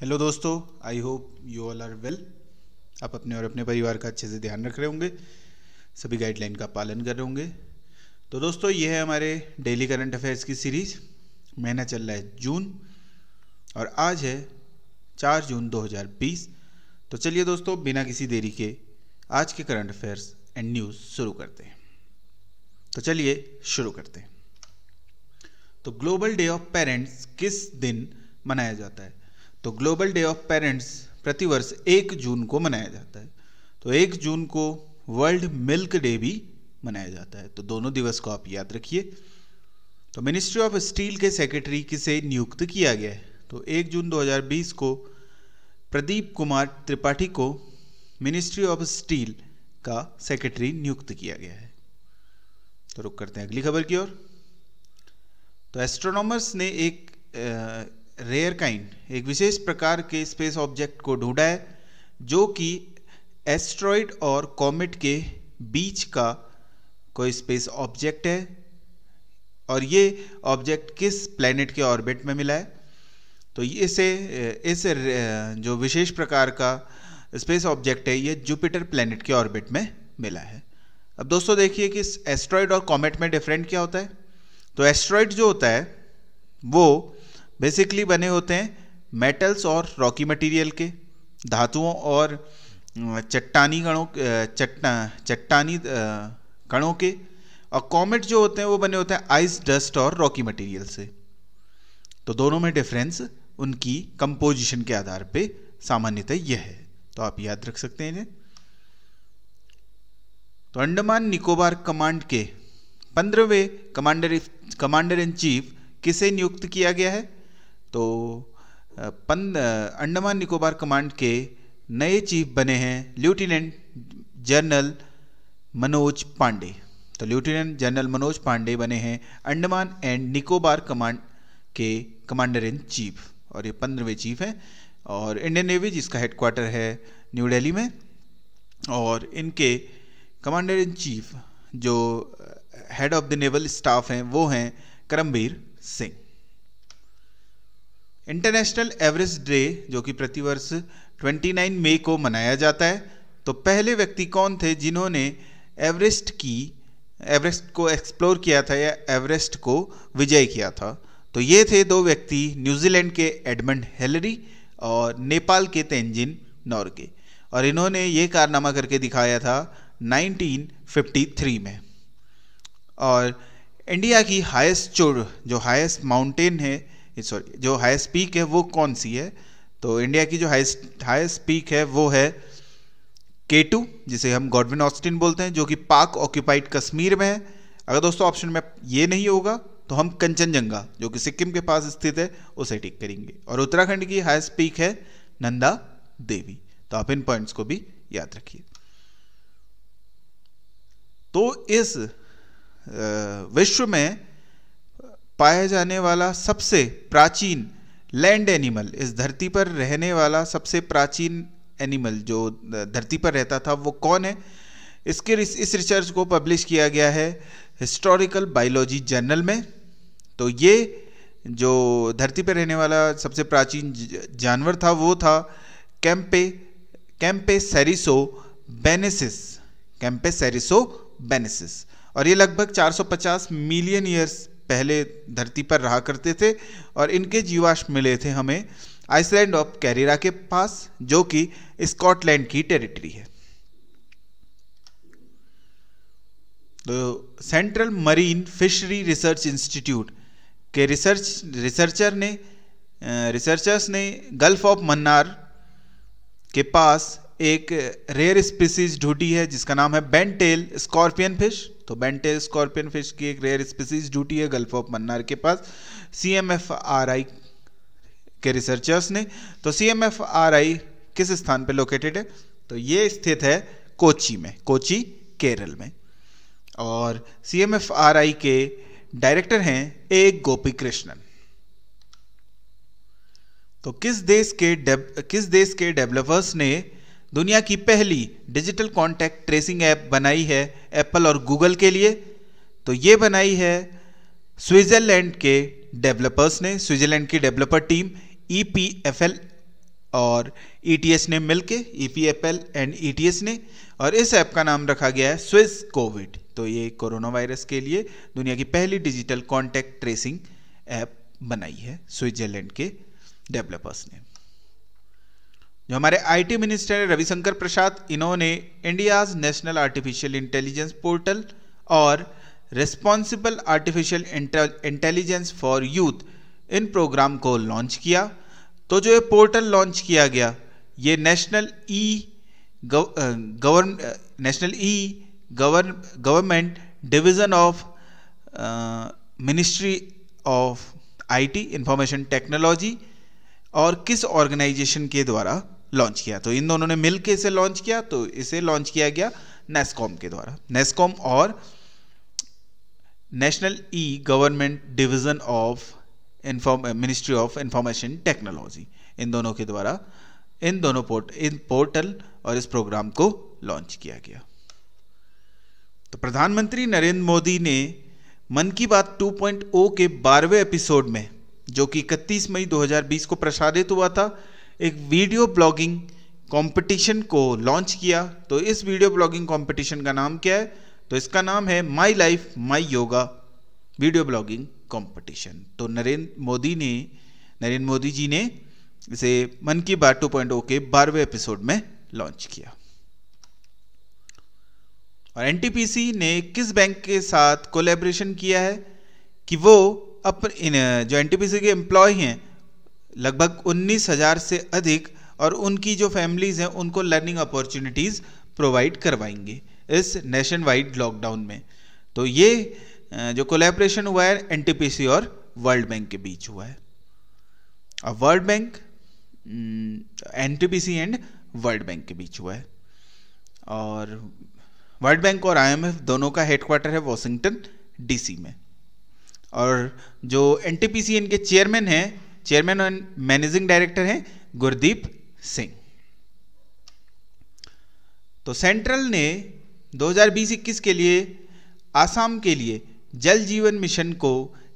hello दोस्तों I hope you all are well आप अपने और अपने परिवार का अच्छे से ध्यान रख रहे होंगे सभी गाइडलाइन का पालन कर रहे होंगे तो दोस्तों ये है हमारे डेली करंट अफेयर्स की सीरीज महीना चल रहा है जून और आज है 4 जून 2020 तो चलिए दोस्तों बिना किसी देरी के आज के करंट अफेयर्स एंड न्यूज़ शुरू करते हैं तो चलिए शुरू करते हैं तो ग्लोबल डे ऑफ पेरेंट्स किस दिन मनाया जाता है तो ग्लोबल डे ऑफ पेरेंट्स प्रतिवर्ष एक जून को मनाया जाता है तो एक जून को वर्ल्ड मिल्क डे भी मनाया जाता है तो दोनों दिवस को आप याद रखिए तो मिनिस्ट्री ऑफ स्टील के सेक्रेटरी किसे नियुक्त किया गया है तो एक जून 2020 को प्रदीप कुमार त्रिपाठी को मिनिस्ट्री ऑफ स्टील का सेक्रेटरी नियुक्त किया गया है तो रुक करते हैं अगली खबर की ओर तो एस्ट्रोनॉमर्स ने एक रेयर काइंड एक विशेष प्रकार के स्पेस ऑब्जेक्ट को ढूंढा है जो कि एस्ट्रॉइड और कॉमेट के बीच का कोई स्पेस ऑब्जेक्ट है और ये ऑब्जेक्ट किस प्लेनेट के ऑर्बिट में मिला है तो इसे इस जो विशेष प्रकार का स्पेस ऑब्जेक्ट है ये जुपिटर प्लेनेट के ऑर्बिट में मिला है अब दोस्तों देखिए कि एस्ट्रॉइड और कॉमेट में डिफरेंट क्या होता है तो एस्ट्रॉयड जो होता है वो बेसिकली बने होते हैं मेटल्स और रॉकी मटेरियल के धातुओं और चट्टानी कणों चट्टा चट्टानी कणों के और कॉमेट जो होते हैं वो बने होते हैं आइस डस्ट और रॉकी मटेरियल से तो दोनों में डिफरेंस उनकी कंपोजिशन के आधार पे सामान्यतः यह है तो आप याद रख सकते हैं तो अंडमान निकोबार कमांड के पंद्रहवें कमांडर कमांडर इन चीफ किसे नियुक्त किया गया है तो पन अंडमान निकोबार कमांड के नए चीफ बने हैं लेफ्टिनेंट जनरल मनोज पांडे तो लेफ्टिनेंट जनरल मनोज पांडे बने हैं अंडमान एंड निकोबार कमांड के कमांडर इन चीफ और ये पंद्रहवें चीफ हैं और इंडियन नेवी जिसका हेडक्वार्टर है न्यू दिल्ली में और इनके कमांडर इन चीफ जो head of the naval staff हैं वो हैं Karambir Singh international average day जो कि प्रतिवर्ष 29 मई को मनाया जाता है तो पहले व्यक्ति कौन थे जिन्होंने एवरेस्ट की एवरेस्ट को एक्सप्लोर किया था या एवरेस्ट को विजय किया था तो ये थे दो व्यक्ति न्यूजीलैंड के एडमंड हेलरी और नेपाल के तेंजिन नॉर्गे और इन्होंने ये कारनामा करके दिखाया था 1953 में और इंडिया की हाईएस्ट चोर जो हाईएस्ट माउंटेन है सॉरी जो हाईएस्ट पीक है वो कौन सी है तो इंडिया की जो हाईएस्ट हाईएस्ट पीक है वो है के टू जिसे हम गॉडविन ऑस्टिन बोलते हैं जो कि पाक ऑक्यूपाइड कश्मीर में है अगर दोस्तों ऑप्शन में ये नहीं होगा तो हम कंचनजंगा जो कि सिक्किम के पास स्थित है उसे टिक करेंगे और उत्तराखंड की हाईएस्ट पीक है नंदा देवी तो आप इन पॉइंट्स को भी याद रखिए तो इस विश्व में पाया जाने वाला सबसे प्राचीन लैंड एनिमल इस धरती पर रहने वाला सबसे प्राचीन एनिमल जो धरती पर रहता था वो कौन है इसके इस रिसर्च को पब्लिश किया गया है हिस्टोरिकल बायोलॉजी जर्नल में तो ये जो धरती पर रहने वाला सबसे प्राचीन जानवर था वो था कैम्पे कैम्पे सेरिसो बेनेसिस कैम्पे सेरिसो बेनेसिस और ये लगभग 450 मिलियन ईयर्स पहले धरती पर रहा करते थे और इनके जीवाश्म मिले थे हमें आइसलैंड ऑफ कैरेरा के पास जो कि स्कॉटलैंड की टेरिटरी है तो central marine fishery research institute के रिसर्च रिसर्चर ने रिसर्चर्स ने गल्फ ऑफ मन्नार के पास एक रेयर स्पीसीज ढूंढी है जिसका नाम है बेंटेल स्कॉर्पियन फिश तो बेंटे स्कॉर्पियन फिश की एक रेयर स्पीसीज ड्यूटी है गल्फ ऑफ मन्नार के पास C M F R I के रिसर्चर्स ने तो C M F R I किस स्थान पर लोकेटेड है तो ये स्थित है कोची में कोची केरल में और C M F R I के डायरेक्टर हैं ए गोपी कृष्णन तो किस देश के किस देश के डेवलपर्स ने दुनिया की पहली डिजिटल कॉन्टैक्ट ट्रेसिंग ऐप बनाई है एप्पल और गूगल के लिए तो ये बनाई है स्विट्ज़रलैंड के डेवलपर्स ने स्विट्ज़रलैंड की developer team E P F L और ई टी एस ने मिल के E P F L and E T S ने और इस ऐप का नाम रखा गया है स्विस कोविड तो ये कोरोना वायरस के लिए दुनिया की पहली डिजिटल कॉन्टैक्ट ट्रेसिंग ऐप बनाई है स्विट्ज़रलैंड के डेवलपर्स ने जो हमारे आईटी मिनिस्टर हैं रविशंकर प्रसाद इन्होंने India's national artificial intelligence portal और responsible artificial intelligence for youth in program को लॉन्च किया तो जो ये पोर्टल लॉन्च किया गया ये national e govern national e govern government division of ministry of IT information technology और किस ऑर्गेनाइजेशन के द्वारा लॉन्च किया तो इन दोनों ने मिल के इसे लॉन्च किया तो इसे लॉन्च किया गया नेस्कॉम के द्वारा नेस्कॉम और national e government division of inform ministry of information technology इन दोनों के द्वारा इन दोनों पोर्ट इन पोर्टल और इस प्रोग्राम को लॉन्च किया गया तो प्रधानमंत्री नरेंद्र मोदी ने मन की बात 2.0 के बारहवें एपिसोड में जो कि 31 मई 2020 को प्रसारित हुआ था एक वीडियो ब्लॉगिंग कंपटीशन को लॉन्च किया तो इस वीडियो ब्लॉगिंग कंपटीशन का नाम क्या है तो इसका नाम है my life my yoga video blogging competition तो नरेंद्र मोदी ने नरेंद्र मोदी जी ने इसे मन की बात टू पॉइंट के बारहवें एपिसोड में लॉन्च किया और एनटीपीसी ने किस बैंक के साथ कोलेब्रेशन किया है कि वो अपने जो एनटीपीसी के एम्प्लॉय हैं लगभग उन्नीस हज़ार से अधिक और उनकी जो फैमिलीज़ हैं उनको लर्निंग अपॉर्चुनिटीज़ प्रोवाइड करवाएंगे इस नेशन वाइड लॉकडाउन में तो ये जो कोलेब्रेशन हुआ है एन और वर्ल्ड बैंक के बीच हुआ है और वर्ल्ड बैंक एन एंड वर्ल्ड बैंक के बीच हुआ है और वर्ल्ड बैंक और आईएमएफ दोनों का हेडक्वार्टर है वॉशिंगटन डीसी में और जो एन इनके चेयरमैन हैं चेयरमैन एंड मैनेजिंग डायरेक्टर हैं गुरदीप सिंह तो सेंट्रल ने 2021 के लिए आसाम के लिए जल जीवन मिशन को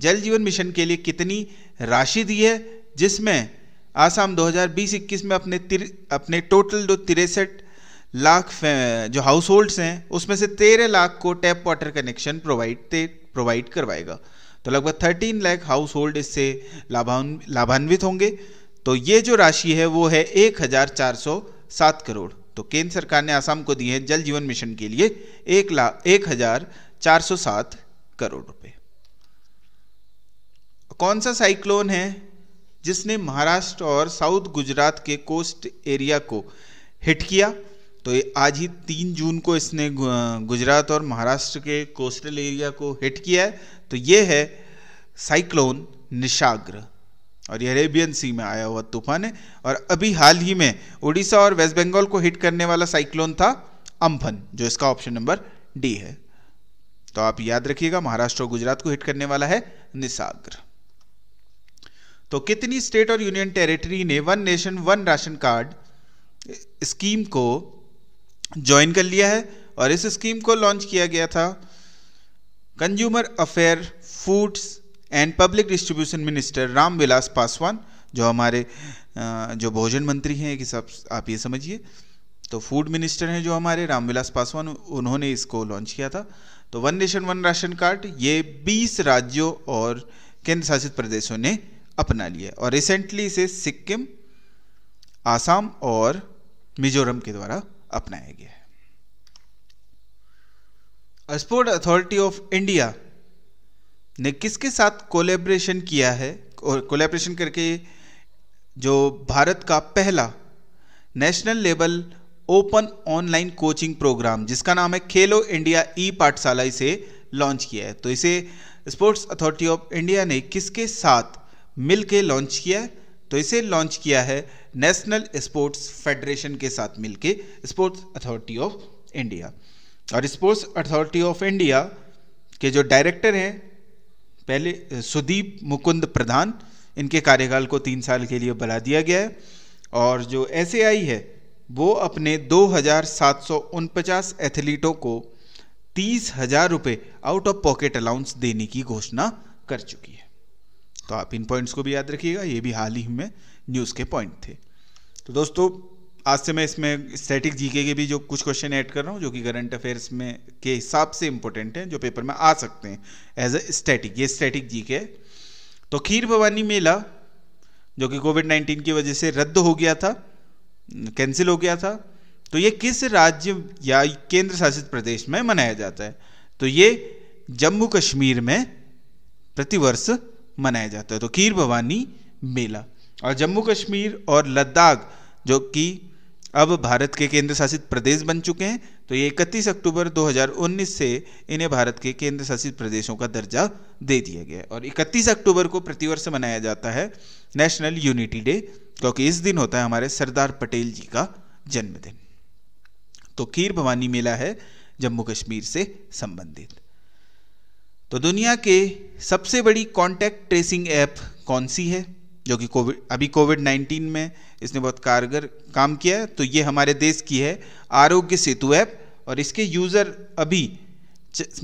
जल जीवन मिशन के लिए कितनी राशि दी है जिसमें आसाम 2021 में अपने तिर, अपने टोटल जो तिरसठ लाख जो हाउस होल्ड्स हैं उसमें से तेरह लाख को tap water connection provide provide करवाएगा तो लगभग थर्टीन लाख हाउस होल्ड इससे लाभान लाभान्वित होंगे तो ये जो राशि है वो है एक हजार चार सौ सात करोड़ तो केंद्र सरकार ने आसाम को दी है जल जीवन मिशन के लिए एक लाख एक हजार चार सौ सात करोड़ रुपए कौन सा साइक्लोन है जिसने महाराष्ट्र और साउथ गुजरात के कोस्ट एरिया को हिट किया तो ये आज ही तीन जून को इसने गुजरात और महाराष्ट्र के कोस्टल एरिया को हिट किया है तो ये है साइक्लोन निशाग्र और ये अरेबियन सी में आया हुआ तूफान है और अभी हाल ही में उड़ीसा और वेस्ट बंगाल को हिट करने वाला साइक्लोन था अम्फन जो इसका ऑप्शन नंबर डी है तो आप याद रखिएगा महाराष्ट्र और गुजरात को हिट करने वाला है निसाग्र तो कितनी स्टेट और यूनियन टेरिटरी ने one nation one ration card scheme को ज्वाइन कर लिया है और इस स्कीम को लॉन्च किया गया था consumer affair foods and public distribution minister Ramvilas Paswan जो हमारे जो भोजन मंत्री हैं एक हिसाब आप ये समझिए तो फूड मिनिस्टर हैं जो हमारे रामविलास पासवान उन्होंने इसको लॉन्च किया था तो one nation one ration card ये 20 राज्यों और केंद्र शासित प्रदेशों ने अपना लिया और रिसेंटली इसे सिक्किम आसाम और मिजोरम के द्वारा अपनाया गया है स्पोर्ट अथॉरिटी ऑफ इंडिया ने किसके साथ कोलेब्रेशन किया है और कोलेब्रेशन करके जो भारत का पहला national level open online coaching program जिसका नाम है खेलो इंडिया ई पाठशाला इसे लॉन्च किया है तो इसे स्पोर्ट्स अथॉरिटी ऑफ इंडिया ने किसके साथ मिलकर लॉन्च किया है तो इसे लॉन्च किया है नेशनल स्पोर्ट्स फेडरेशन के साथ मिलकर स्पोर्ट्स अथॉरिटी ऑफ इंडिया और स्पोर्ट्स अथॉरिटी ऑफ इंडिया के जो डायरेक्टर हैं पहले सुदीप मुकुंद प्रधान इनके कार्यकाल को तीन साल के लिए बढ़ा दिया गया है और जो एस है वो अपने दो एथलीटों को तीस हजार रुपये आउट ऑफ पॉकेट अलाउंस देने की घोषणा कर चुकी है तो आप इन पॉइंट्स को भी याद रखिएगा ये भी हाल ही में न्यूज़ के पॉइंट थे तो दोस्तों आज से मैं इसमें स्टैटिक जीके के भी जो कुछ क्वेश्चन ऐड कर रहा हूँ जो कि करंट अफेयर्स में के हिसाब से इंपॉर्टेंट हैं जो पेपर में आ सकते हैं एज अ स्टैटिक ये स्टैटिक जीके है तो खीर भवानी मेला जो कि कोविड नाइन्टीन की वजह से रद्द हो गया था कैंसिल हो गया था तो ये किस राज्य या केंद्र शासित प्रदेश में मनाया जाता है तो ये जम्मू कश्मीर में प्रतिवर्ष मनाया जाता है तो खीर भवानी मेला और जम्मू कश्मीर और लद्दाख जो कि अब भारत के केंद्र शासित प्रदेश बन चुके हैं तो ये 31 अक्टूबर 2019 से इन्हें भारत के केंद्र शासित प्रदेशों का दर्जा दे दिया गया है और 31 अक्टूबर को प्रतिवर्ष मनाया जाता है नेशनल यूनिटी डे क्योंकि इस दिन होता है हमारे सरदार पटेल जी का जन्मदिन तो खीर भवानी मेला है जम्मू कश्मीर से संबंधित तो दुनिया के सबसे बड़ी कॉन्टैक्ट ट्रेसिंग ऐप कौन सी है जो कि कोविड अभी कोविड 19 में इसने बहुत कारगर काम किया है तो ये हमारे देश की है आरोग्य सेतु ऐप और इसके यूज़र अभी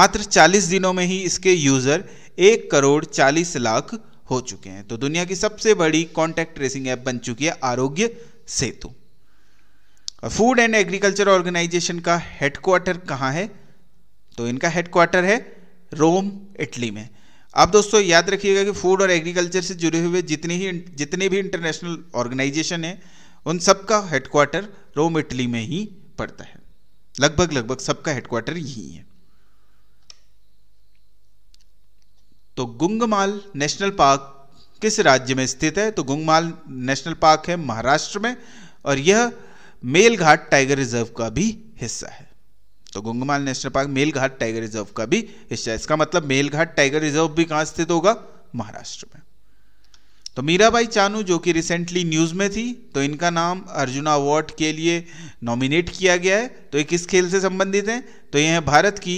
मात्र 40 दिनों में ही इसके यूज़र एक करोड़ 40 लाख हो चुके हैं तो दुनिया की सबसे बड़ी कॉन्टैक्ट ट्रेसिंग ऐप बन चुकी है Aarogya Setu food and agriculture organisation का हेडक्वार्टर कहाँ है तो इनका हेडक्वार्टर है रोम इटली में आप दोस्तों याद रखिएगा कि फूड और एग्रीकल्चर से जुड़े हुए जितने ही जितने भी इंटरनेशनल ऑर्गेनाइजेशन है उन सबका हेडक्वार्टर रोम इटली में ही पड़ता है लगभग लगभग सबका हेडक्वार्टर यही है तो गुंगमाल नेशनल पार्क किस राज्य में स्थित है तो गुंगमाल नेशनल पार्क है महाराष्ट्र में और यह मेलघाट टाइगर रिजर्व का भी हिस्सा है तो Gugamal national park Melghat tiger reserve का भी हिस्सा इसका मतलब मेलघाट टाइगर रिजर्व भी कहां स्थित होगा महाराष्ट्र में तो मीराबाई चानू जो कि रिसेंटली न्यूज़ में थी तो इनका नाम अर्जुन अवार्ड के लिए नॉमिनेट किया गया है तो ये किस खेल से संबंधित हैं तो ये हैं भारत की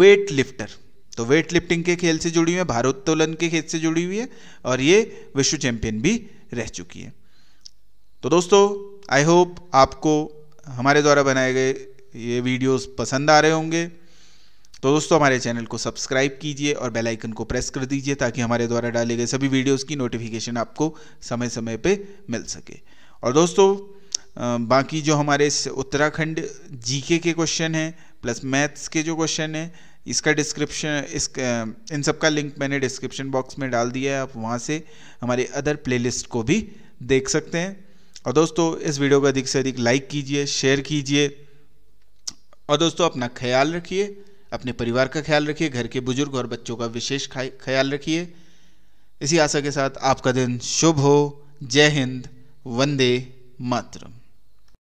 वेट लिफ्टर तो वेट लिफ्टिंग के खेल से जुड़ी हुई है भारोत्तोलन के खेल से जुड़ी हुई है और ये विश्व चैंपियन भी रह चुकी है तो दोस्तों आई होप आपको हमारे द्वारा बनाए गए ये वीडियोस पसंद आ रहे होंगे तो दोस्तों हमारे चैनल को सब्सक्राइब कीजिए और बेल आइकन को प्रेस कर दीजिए ताकि हमारे द्वारा डाले गए सभी वीडियोस की नोटिफिकेशन आपको समय समय पे मिल सके और दोस्तों बाकी जो हमारे उत्तराखंड जीके के क्वेश्चन हैं प्लस मैथ्स के जो क्वेश्चन हैं इसका डिस्क्रिप्शन इस इन सब का लिंक मैंने डिस्क्रिप्शन बॉक्स में डाल दिया है आप वहाँ से हमारे अदर प्लेलिस्ट को भी देख सकते हैं और दोस्तों इस वीडियो को अधिक से अधिक लाइक कीजिए शेयर कीजिए और दोस्तों अपना ख्याल रखिए अपने परिवार का ख्याल रखिए घर के बुजुर्ग और बच्चों का विशेष ख्याल रखिए इसी आशा के साथ आपका दिन शुभ हो जय हिंद वंदे मातरम